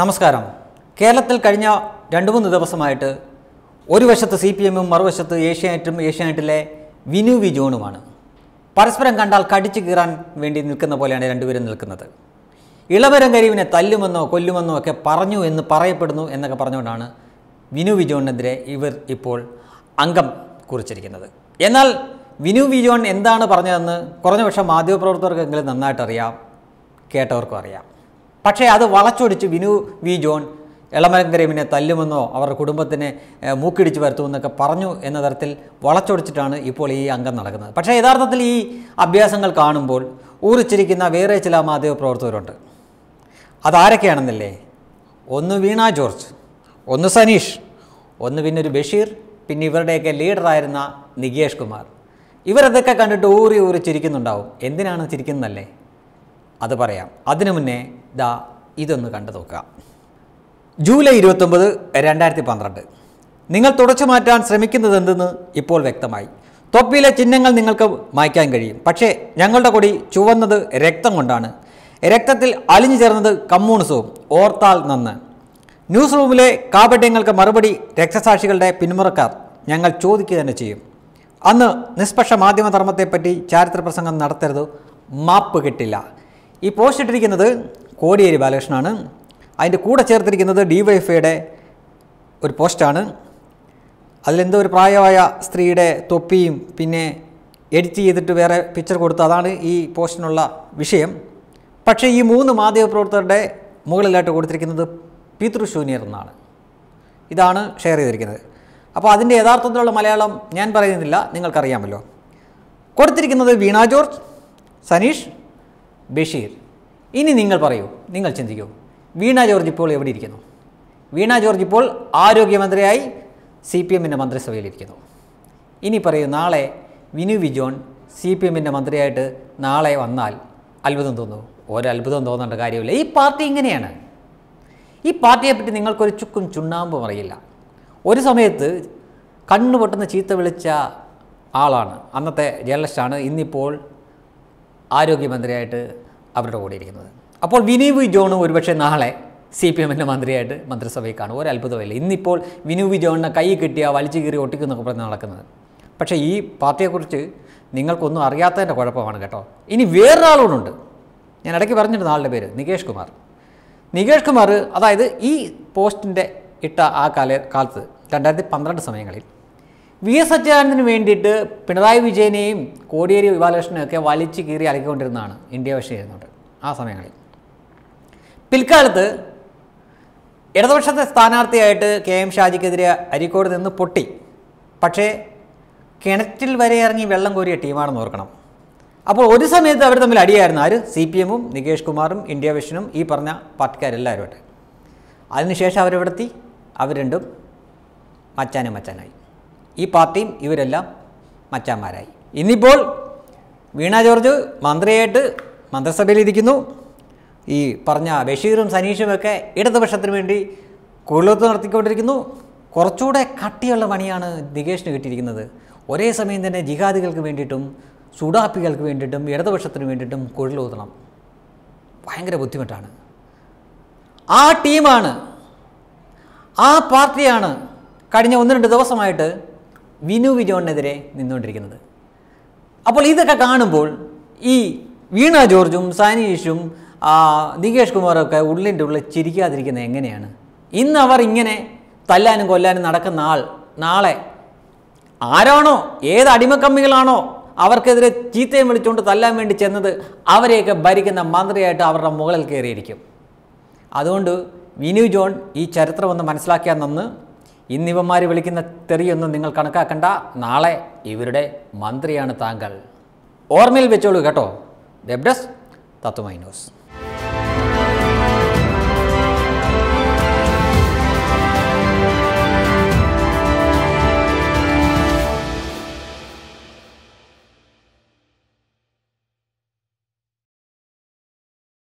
നമസ്കാരം കേരളത്തിൽ കഴിഞ്ഞ രണ്ട് മൂന്ന് ദിവസമായിട്ട് ഒരു വശത്ത് സി പി എമ്മും മറുവശത്ത് ഏഷ്യാനെറ്റും ഏഷ്യാനെറ്റിലെ വിനു വിജോണുമാണ് പരസ്പരം കണ്ടാൽ കടിച്ചു കീറാൻ വേണ്ടി നിൽക്കുന്ന പോലെയാണ് രണ്ടുപേരും നിൽക്കുന്നത് ഇളവരം കരീവിനെ തല്ലുമെന്നോ കൊല്ലുമെന്നോ ഒക്കെ പറഞ്ഞു എന്ന് പറയപ്പെടുന്നു എന്നൊക്കെ പറഞ്ഞുകൊണ്ടാണ് വിനു വിജോണിനെതിരെ ഇവർ ഇപ്പോൾ അംഗം കുറിച്ചിരിക്കുന്നത് എന്നാൽ വിനു വിജോൺ എന്താണ് പറഞ്ഞതെന്ന് കുറഞ്ഞപക്ഷം മാധ്യമപ്രവർത്തകർക്കെങ്കിലും നന്നായിട്ടറിയാം കേട്ടവർക്കും അറിയാം പക്ഷേ അത് വളച്ചൊടിച്ച് വിനു വി ജോൺ എളമലങ്കരീമിനെ തല്ലുമെന്നോ അവരുടെ കുടുംബത്തിനെ മൂക്കിടിച്ച് വരുത്തുമെന്നൊക്കെ പറഞ്ഞു എന്ന തരത്തിൽ വളച്ചൊടിച്ചിട്ടാണ് ഇപ്പോൾ ഈ അംഗം നടക്കുന്നത് പക്ഷേ യഥാർത്ഥത്തിൽ ഈ അഭ്യാസങ്ങൾ കാണുമ്പോൾ ഊറിച്ചിരിക്കുന്ന വേറെ ചില മാധ്യമ പ്രവർത്തകരുണ്ട് അതാരൊക്കെയാണെന്നല്ലേ ഒന്ന് വീണ ജോർജ് ഒന്ന് സനീഷ് ഒന്ന് പിന്നെ ഒരു ബഷീർ പിന്നെ ഇവരുടെയൊക്കെ ലീഡറായിരുന്ന നികേഷ് കുമാർ ഇവരതൊക്കെ കണ്ടിട്ട് ഊറി ഊറി ചിരിക്കുന്നുണ്ടാവും എന്തിനാണ് ചിരിക്കുന്നതല്ലേ അത് പറയാം അതിനു മുന്നേ ദാ ഇതൊന്ന് കണ്ടു നോക്കുക ജൂലൈ ഇരുപത്തൊമ്പത് രണ്ടായിരത്തി പന്ത്രണ്ട് നിങ്ങൾ തുടച്ചു മാറ്റാൻ ശ്രമിക്കുന്നതെന്തെന്ന് ഇപ്പോൾ വ്യക്തമായി തൊപ്പിയിലെ ചിഹ്നങ്ങൾ നിങ്ങൾക്ക് മായ്ക്കാൻ കഴിയും പക്ഷേ ഞങ്ങളുടെ കൊടി ചുവന്നത് രക്തം കൊണ്ടാണ് രക്തത്തിൽ അലിഞ്ഞു ചേർന്നത് കമ്മ്യൂണിസവും ഓർത്താൽ നന്ന് ന്യൂസ് റൂമിലെ കാപട്യങ്ങൾക്ക് മറുപടി രക്തസാക്ഷികളുടെ പിന്മുറക്കാർ ഞങ്ങൾ ചോദിക്കുക തന്നെ ചെയ്യും അന്ന് നിഷ്പക്ഷ മാധ്യമധർമ്മത്തെപ്പറ്റി ചാരിത്ര പ്രസംഗം നടത്തരുത് മാപ്പ് കിട്ടില്ല ഈ പോസ്റ്റ് ഇട്ടിരിക്കുന്നത് കോടിയേരി ബാലകൃഷ്ണനാണ് അതിൻ്റെ കൂടെ ചേർത്തിരിക്കുന്നത് ഡിവൈഫൈയുടെ ഒരു പോസ്റ്റാണ് അതിലെന്തോ ഒരു പ്രായമായ സ്ത്രീയുടെ തൊപ്പിയും പിന്നെ എഡിറ്റ് ചെയ്തിട്ട് വേറെ പിക്ചർ കൊടുത്തു അതാണ് ഈ പോസ്റ്റിനുള്ള വിഷയം പക്ഷേ ഈ മൂന്ന് മാധ്യമപ്രവർത്തകരുടെ മുകളിലായിട്ട് കൊടുത്തിരിക്കുന്നത് പിതൃശൂന്യർ എന്നാണ് ഇതാണ് ഷെയർ ചെയ്തിരിക്കുന്നത് അപ്പോൾ അതിൻ്റെ യഥാർത്ഥത്തിലുള്ള മലയാളം ഞാൻ പറയുന്നില്ല നിങ്ങൾക്കറിയാമല്ലോ കൊടുത്തിരിക്കുന്നത് വീണ ജോർജ് സനീഷ് ബഷീർ ഇനി നിങ്ങൾ പറയൂ നിങ്ങൾ ചിന്തിക്കൂ വീണ ജോർജ് ഇപ്പോൾ എവിടെ ഇരിക്കുന്നു വീണ ജോർജ് ഇപ്പോൾ ആരോഗ്യമന്ത്രിയായി സി പി എമ്മിൻ്റെ മന്ത്രിസഭയിലിരിക്കുന്നു ഇനി പറയൂ നാളെ വിനു വിജോൺ സി പി എമ്മിൻ്റെ മന്ത്രിയായിട്ട് നാളെ വന്നാൽ അത്ഭുതം തോന്നുന്നു ഒരത്ഭുതം തോന്നേണ്ട കാര്യമില്ല ഈ പാർട്ടി ഇങ്ങനെയാണ് ഈ പാർട്ടിയെപ്പറ്റി നിങ്ങൾക്കൊരു ചുക്കും ചുണ്ണാമ്പും അറിയില്ല ഒരു സമയത്ത് കണ്ണു പൊട്ടുന്ന ചീത്ത വിളിച്ച ആളാണ് അന്നത്തെ ജേർണലിസ്റ്റാണ് ഇന്നിപ്പോൾ ആരോഗ്യമന്ത്രിയായിട്ട് അവരുടെ കൂടെ ഇരിക്കുന്നത് അപ്പോൾ വിനീവ് ജോണ് ഒരുപക്ഷെ നാളെ സി പി എമ്മിൻ്റെ മന്ത്രിയായിട്ട് മന്ത്രിസഭയിൽ കാണും ഒരു അത്ഭുതമില്ല ഇന്നിപ്പോൾ വിനു വിജോണിനെ കൈ കിട്ടിയ വലിച്ചു കീറി ഒട്ടിക്കുന്നൊക്കെ പറഞ്ഞ് നടക്കുന്നത് പക്ഷേ ഈ പാർട്ടിയെക്കുറിച്ച് നിങ്ങൾക്കൊന്നും അറിയാത്തതിൻ്റെ കുഴപ്പമാണ് കേട്ടോ ഇനി വേറൊരാളോടുണ്ട് ഞാൻ ഇടയ്ക്ക് പറഞ്ഞിരുന്ന ആളുടെ പേര് നികേഷ് കുമാർ നികേഷ് കുമാർ അതായത് ഈ പോസ്റ്റിൻ്റെ ഇട്ട ആ കാല കാലത്ത് രണ്ടായിരത്തി പന്ത്രണ്ട് സമയങ്ങളിൽ വി എസ് സച്ചിദാനന്ദന് വേണ്ടിയിട്ട് പിണറായി വിജയനെയും കോടിയേരി ബാലകൃഷ്ണനെയും ഒക്കെ വലിച്ചു കീറി അലക്കിക്കൊണ്ടിരുന്നതാണ് ഇന്ത്യ പക്ഷേ ഇരുന്നുണ്ട് ആ സമയങ്ങളിൽ പിൽക്കാലത്ത് ഇടതുപക്ഷത്തെ സ്ഥാനാർത്ഥിയായിട്ട് കെ എം ഷാജിക്കെതിരെ അരിക്കോട് നിന്ന് പൊട്ടി പക്ഷേ കിണറ്റിൽ വരെ ഇറങ്ങി വെള്ളം കോരിയ ടീമാണെന്ന് ഓർക്കണം അപ്പോൾ ഒരു സമയത്ത് അവർ തമ്മിൽ അടിയായിരുന്നു ആര് സി പി എമ്മും നികേഷ് കുമാറും ഇന്ത്യ വിഷനും ഈ പറഞ്ഞ പാർട്ടിക്കാരെല്ലാവരുമായിട്ട് അതിനുശേഷം അവരെവിടെത്തി അവർ രണ്ടും മച്ചാനും മച്ചാനായി ഈ പാർട്ടിയും ഇവരെല്ലാം മച്ചാന്മാരായി ഇന്നിപ്പോൾ വീണ ജോർജ് മന്ത്രിയായിട്ട് മന്ത്രിസഭയിലിരിക്കുന്നു ഈ പറഞ്ഞ ബഷീറും സനീഷുമൊക്കെ ഇടതുപക്ഷത്തിന് വേണ്ടി കൂടുതൽ നടത്തിക്കൊണ്ടിരിക്കുന്നു കുറച്ചുകൂടെ കട്ടിയുള്ള പണിയാണ് നികേഷിന് കിട്ടിയിരിക്കുന്നത് ഒരേ സമയം തന്നെ ജിഹാദികൾക്ക് വേണ്ടിയിട്ടും സുഡാപ്പികൾക്ക് വേണ്ടിയിട്ടും ഇടതുപക്ഷത്തിന് വേണ്ടിയിട്ടും കുഴലൂതണം ഭയങ്കര ബുദ്ധിമുട്ടാണ് ആ ടീമാണ് ആ പാർട്ടിയാണ് കഴിഞ്ഞ ഒന്ന് രണ്ട് ദിവസമായിട്ട് വിനു വിജോണിനെതിരെ നിന്നുകൊണ്ടിരിക്കുന്നത് അപ്പോൾ ഇതൊക്കെ കാണുമ്പോൾ ഈ വീണ ജോർജും സാനീഷും നികേഷ് കുമാറൊക്കെ ഉള്ളിൻ്റെ ഉള്ളിൽ ചിരിക്കാതിരിക്കുന്നത് എങ്ങനെയാണ് ഇന്ന് അവർ ഇങ്ങനെ തല്ലാനും കൊല്ലാനും നടക്കുന്ന ആൾ നാളെ ആരാണോ ഏത് അടിമക്കമ്മികളാണോ അവർക്കെതിരെ ചീത്തയും വിളിച്ചുകൊണ്ട് തല്ലാൻ വേണ്ടി ചെന്നത് അവരെയൊക്കെ ഭരിക്കുന്ന മന്ത്രിയായിട്ട് അവരുടെ മുകളിൽ കയറിയിരിക്കും അതുകൊണ്ട് വിനു ജോൺ ഈ ചരിത്രം ഒന്ന് മനസ്സിലാക്കിയാൽ നന്ന് ഇന്നിവന്മാർ വിളിക്കുന്ന തെറിയൊന്നും നിങ്ങൾ കണക്കാക്കണ്ട നാളെ ഇവരുടെ മന്ത്രിയാണ് താങ്കൾ ഓർമ്മയിൽ വെച്ചോളൂ കേട്ടോ വെബ് ഡെസ്ക് തത്വമൈ ന്യൂസ്